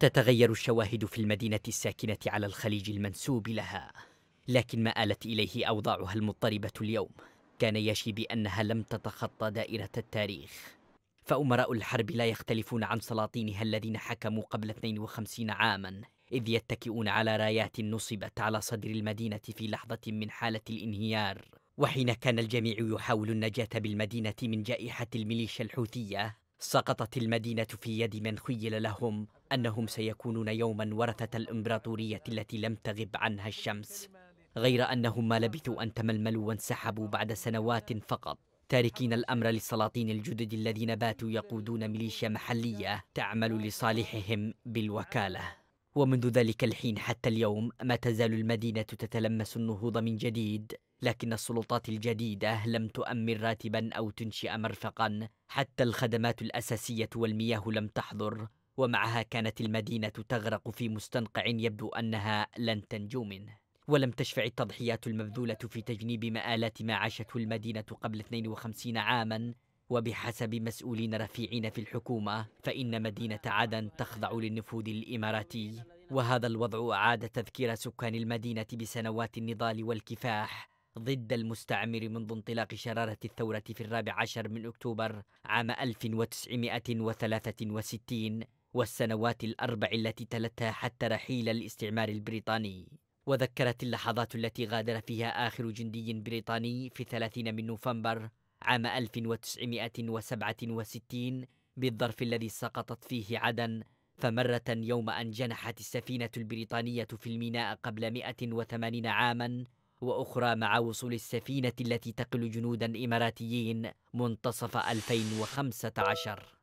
تتغير الشواهد في المدينة الساكنة على الخليج المنسوب لها لكن ما آلت إليه أوضاعها المضطربة اليوم كان يشي بأنها لم تتخطى دائرة التاريخ فأمراء الحرب لا يختلفون عن سلاطينها الذين حكموا قبل 52 عاما إذ يتكئون على رايات نصبت على صدر المدينة في لحظة من حالة الانهيار وحين كان الجميع يحاول النجاة بالمدينة من جائحة الميليشيا الحوثية سقطت المدينة في يد من خيل لهم أنهم سيكونون يوما ورثة الإمبراطورية التي لم تغب عنها الشمس غير أنهم ما لبثوا أن تململوا وانسحبوا بعد سنوات فقط تاركين الأمر للسلاطين الجدد الذين باتوا يقودون ميليشيا محلية تعمل لصالحهم بالوكالة ومنذ ذلك الحين حتى اليوم ما تزال المدينة تتلمس النهوض من جديد لكن السلطات الجديدة لم تؤمن راتبا أو تنشئ مرفقا حتى الخدمات الأساسية والمياه لم تحضر ومعها كانت المدينة تغرق في مستنقع يبدو أنها لن تنجو منه ولم تشفع التضحيات المبذولة في تجنيب مآلات ما عاشته المدينة قبل 52 عاما وبحسب مسؤولين رفيعين في الحكومة فإن مدينة عدن تخضع للنفوذ الإماراتي وهذا الوضع أعاد تذكير سكان المدينة بسنوات النضال والكفاح ضد المستعمر منذ انطلاق شرارة الثورة في الرابع عشر من أكتوبر عام 1963 والسنوات الأربع التي تلتها حتى رحيل الاستعمار البريطاني وذكرت اللحظات التي غادر فيها آخر جندي بريطاني في 30 من نوفمبر عام 1967 بالظرف الذي سقطت فيه عدن فمرة يوم أن جنحت السفينة البريطانية في الميناء قبل 180 عاما وأخرى مع وصول السفينة التي تقل جنودا إماراتيين منتصف 2015